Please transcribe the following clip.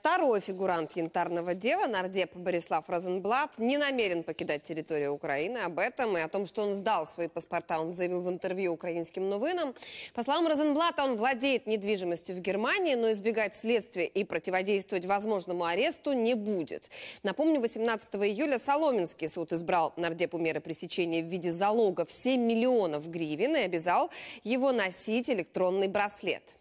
Второй фигурант янтарного дела, нардеп Борислав Розенблат, не намерен покидать территорию Украины. Об этом и о том, что он сдал свои паспорта, он заявил в интервью украинским новинам. По словам Розенблата, он владеет недвижимостью в Германии, но избегать следствия и противодействовать возможному аресту не будет. Напомню, 18 июля Соломенский суд избрал нардепу меры пресечения в виде залога в 7 миллионов гривен и обязал его носить электронный браслет.